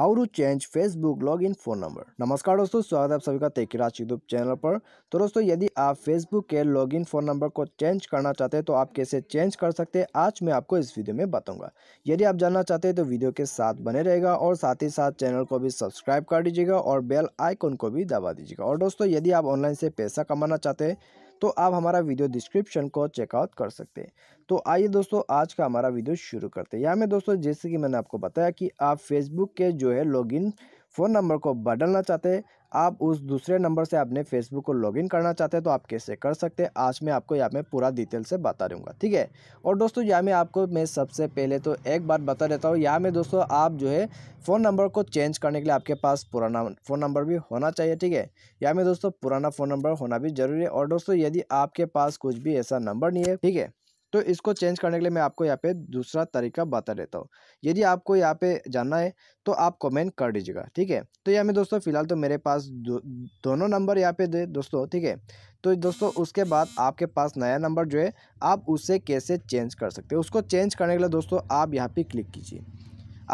how to change Facebook log in phone number नमस्कार दोस्तों स्वागत है आप सभी का तेकिराज यूट्यूब चैनल पर तो दोस्तों यदि आप फेसबुक के लॉग इन फोन नंबर को चेंज करना चाहते हैं तो आप कैसे चेंज कर सकते हैं आज मैं आपको इस वीडियो में बताऊंगा यदि आप जानना चाहते हैं तो वीडियो के साथ बने रहेगा और साथ ही साथ चैनल को भी सब्सक्राइब कर दीजिएगा और बेल आइकॉन को भी दबा दीजिएगा और दोस्तों यदि आप ऑनलाइन से पैसा कमाना चाहते हैं तो आप हमारा वीडियो डिस्क्रिप्शन को चेकआउट कर सकते हैं तो आइए दोस्तों आज का हमारा वीडियो शुरू करते हैं यहाँ में दोस्तों जैसे कि मैंने आपको बताया कि आप फेसबुक के जो है लॉगिन फ़ोन नंबर को बदलना चाहते आप उस दूसरे नंबर से अपने फेसबुक को लॉगिन करना चाहते हैं तो आप कैसे कर सकते हैं आज मैं आपको यहाँ में पूरा डिटेल से बता दूंगा ठीक है और दोस्तों यहाँ में आपको मैं सबसे पहले तो एक बात बता देता हूँ यहाँ में दोस्तों आप जो है फ़ोन नंबर को चेंज करने के लिए आपके पास पुराना फ़ोन नंबर भी होना चाहिए ठीक है यहाँ में दोस्तों पुराना फ़ोन नंबर होना भी ज़रूरी है और दोस्तों यदि आपके पास कुछ भी ऐसा नंबर नहीं है ठीक है तो इसको चेंज करने के लिए मैं आपको यहाँ पे दूसरा तरीका बता देता हूँ यदि आपको यहाँ पे जानना है तो आप कमेंट कर दीजिएगा ठीक है तो यहाँ में दोस्तों फिलहाल तो मेरे पास दो, दोनों नंबर यहाँ पे दे दोस्तों ठीक है तो दोस्तों उसके बाद आपके पास नया नंबर जो है आप उसे कैसे चेंज कर सकते हो उसको चेंज करने के लिए दोस्तों आप यहाँ पर क्लिक कीजिए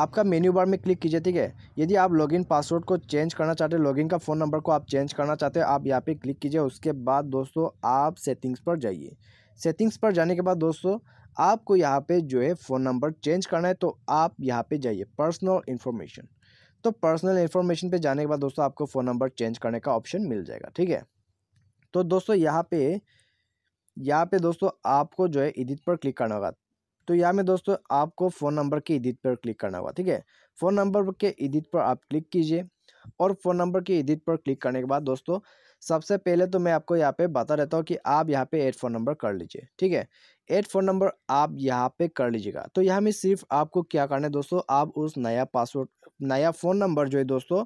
आपका मेन्यू बार में क्लिक कीजिए ठीक है यदि आप लॉगिन पासवर्ड को चेंज करना चाहते हैं लॉगिन का फ़ोन नंबर को आप चेंज करना चाहते हैं आप यहाँ पे क्लिक कीजिए उसके बाद दोस्तों आप सेटिंग्स पर जाइए सेटिंग्स पर जाने के बाद दोस्तों आपको यहाँ पे जो है फ़ोन नंबर चेंज करना है तो आप यहाँ पे जाइए पर्सनल इन्फॉर्मेशन तो पर्सनल इन्फॉर्मेशन पे जाने के बाद दोस्तों आपको फ़ोन नंबर चेंज करने का ऑप्शन मिल जाएगा ठीक है तो दोस्तों यहाँ पे यहाँ पे दोस्तों आपको जो है इदित पर क्लिक करना होगा तो यहाँ में दोस्तों आपको फ़ोन नंबर के इदित पर क्लिक करना होगा ठीक है फ़ोन नंबर के इदित पर आप क्लिक कीजिए और फ़ोन नंबर के इदित पर क्लिक करने के बाद दोस्तों सबसे पहले तो मैं आपको यहाँ पे बता रहता हूँ कि आप यहाँ पे एट फोन नंबर कर लीजिए ठीक है एट फोन नंबर आप यहाँ पे कर लीजिएगा तो यहाँ में सिर्फ आपको क्या करना है दोस्तों आप उस नया पासवर्ड नया फ़ोन नंबर जो है दोस्तों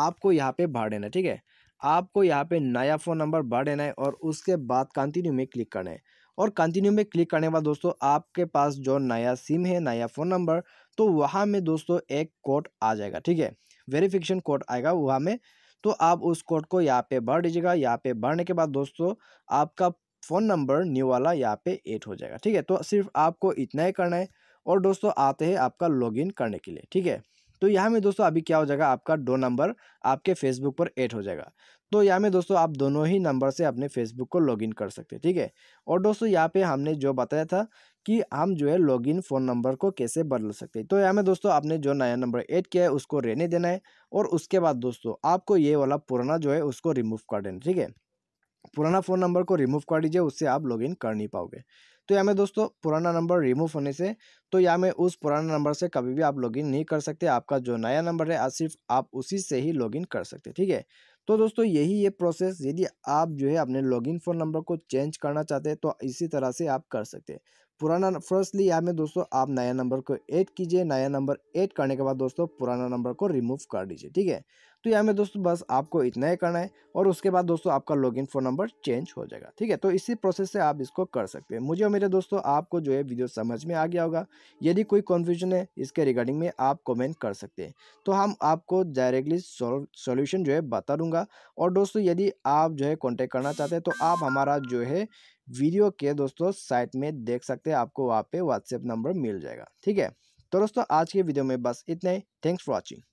आपको यहाँ पे भर देना है ठीक है आपको यहाँ पे नया फ़ोन नंबर भर देना है और उसके बाद कंटिन्यू में क्लिक करना है और कंटिन्यू में क्लिक करने के बाद दोस्तों आपके पास जो नया सिम है नया फ़ोन नंबर तो वहाँ में दोस्तों एक कोड आ जाएगा ठीक है वेरिफिकेशन कोड आएगा वहाँ में तो आप उस कोड को यहाँ पे भर दीजिएगा यहाँ पे भरने के बाद दोस्तों आपका फ़ोन नंबर न्यू वाला यहाँ पे एड हो जाएगा ठीक है तो सिर्फ आपको इतना ही करना है और दोस्तों आते हैं आपका लॉगिन करने के लिए ठीक है तो यहाँ में दोस्तों अभी क्या हो जाएगा आपका दो नंबर आपके फेसबुक पर ऐड हो जाएगा तो यहाँ में दोस्तों आप दोनों ही नंबर से अपने फेसबुक को लॉगिन कर सकते हैं ठीक है और दोस्तों यहाँ पे हमने जो बताया था कि हम जो है लॉगिन फ़ोन नंबर को कैसे बदल सकते हैं तो यहाँ में दोस्तों आपने जो नया नंबर ऐड किया है उसको रहने देना है और उसके बाद दोस्तों आपको ये वाला पुराना जो है उसको रिमूव कर देना ठीक है पुराना फ़ोन नंबर को रिमूव कर दीजिए उससे आप लॉगिन कर नहीं पाओगे तो यहाँ में दोस्तों पुराना नंबर रिमूव होने से तो यहाँ में उस पुराना नंबर से कभी भी आप लॉगिन नहीं कर सकते आपका जो नया नंबर है आज सिर्फ आप उसी से ही लॉगिन कर सकते ठीक है तो दोस्तों यही ये प्रोसेस यदि आप जो है अपने लॉगिन फ़ोन नंबर को चेंज करना चाहते हैं तो इसी तरह से आप कर सकते हैं पुराना फर्स्टली यहाँ में दोस्तों आप नया नंबर को ऐड कीजिए नया नंबर ऐड करने के बाद दोस्तों पुराना नंबर को रिमूव कर दीजिए ठीक है तो यहाँ में दोस्तों बस आपको इतना ही करना है और उसके बाद दोस्तों आपका लॉगिन फ़ोन नंबर चेंज हो जाएगा ठीक है तो इसी प्रोसेस से आप इसको कर सकते हैं मुझे और मेरे दोस्तों आपको जो है वीडियो समझ में आ गया होगा यदि कोई कन्फ्यूजन है इसके रिगार्डिंग में आप कमेंट कर सकते हैं तो हम आपको डायरेक्टली सॉल्यूशन जो है बता दूंगा और दोस्तों यदि आप जो है कॉन्टैक्ट करना चाहते हैं तो आप हमारा जो है वीडियो के दोस्तों साइट में देख सकते हैं आपको वहाँ पे व्हाट्सएप नंबर मिल जाएगा ठीक है तो दोस्तों आज के वीडियो में बस इतने थैंक्स फॉर वॉचिंग